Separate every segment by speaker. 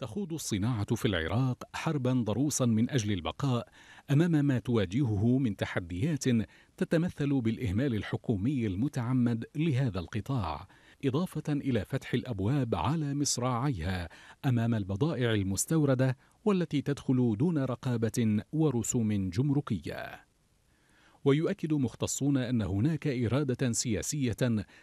Speaker 1: تخوض الصناعة في العراق حربا ضروسا من أجل البقاء أمام ما تواجهه من تحديات تتمثل بالإهمال الحكومي المتعمد لهذا القطاع إضافة إلى فتح الأبواب على مصراعيها أمام البضائع المستوردة والتي تدخل دون رقابة ورسوم جمركية ويؤكد مختصون ان هناك اراده سياسيه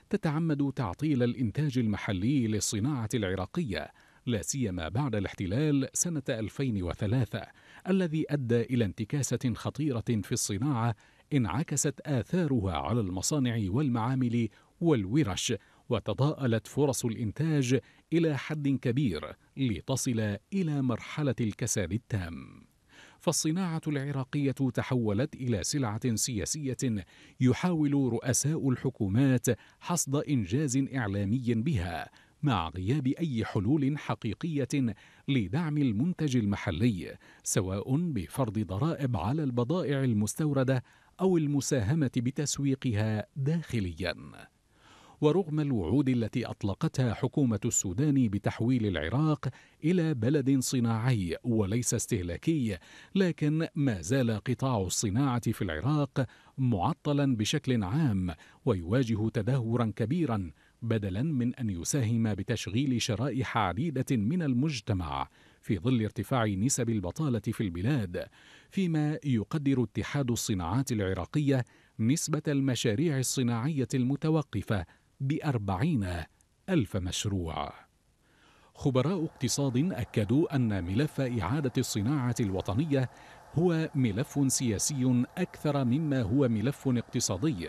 Speaker 1: تتعمد تعطيل الانتاج المحلي للصناعه العراقيه لا سيما بعد الاحتلال سنة 2003 الذي أدى إلى انتكاسة خطيرة في الصناعة انعكست آثارها على المصانع والمعامل والورش وتضاءلت فرص الإنتاج إلى حد كبير لتصل إلى مرحلة الكساد التام. فالصناعة العراقية تحولت إلى سلعة سياسية يحاول رؤساء الحكومات حصد إنجاز إعلامي بها مع غياب أي حلول حقيقية لدعم المنتج المحلي سواء بفرض ضرائب على البضائع المستوردة أو المساهمة بتسويقها داخلياً. ورغم الوعود التي اطلقتها حكومه السودان بتحويل العراق الى بلد صناعي وليس استهلاكي لكن ما زال قطاع الصناعه في العراق معطلا بشكل عام ويواجه تدهورا كبيرا بدلا من ان يساهم بتشغيل شرائح عديده من المجتمع في ظل ارتفاع نسب البطاله في البلاد فيما يقدر اتحاد الصناعات العراقيه نسبه المشاريع الصناعيه المتوقفه باربعين الف مشروع خبراء اقتصاد اكدوا ان ملف اعاده الصناعه الوطنيه هو ملف سياسي اكثر مما هو ملف اقتصادي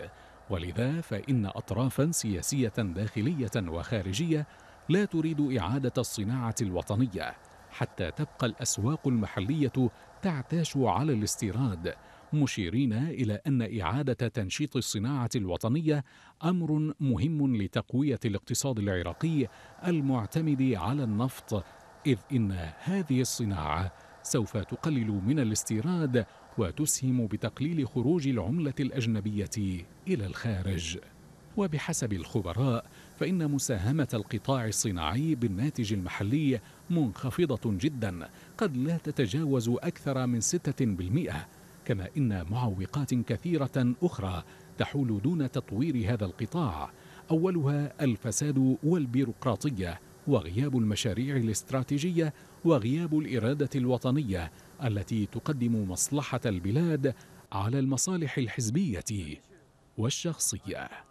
Speaker 1: ولذا فإن أطرافا سياسية داخلية وخارجية لا تريد إعادة الصناعة الوطنية حتى تبقى الأسواق المحلية تعتاش على الاستيراد مشيرين إلى أن إعادة تنشيط الصناعة الوطنية أمر مهم لتقوية الاقتصاد العراقي المعتمد على النفط إذ إن هذه الصناعة سوف تقلل من الاستيراد وتسهم بتقليل خروج العملة الأجنبية إلى الخارج وبحسب الخبراء فإن مساهمة القطاع الصناعي بالناتج المحلي منخفضة جدا قد لا تتجاوز أكثر من 6% كما إن معوقات كثيرة أخرى تحول دون تطوير هذا القطاع أولها الفساد والبيروقراطية وغياب المشاريع الاستراتيجية وغياب الإرادة الوطنية التي تقدم مصلحة البلاد على المصالح الحزبية والشخصية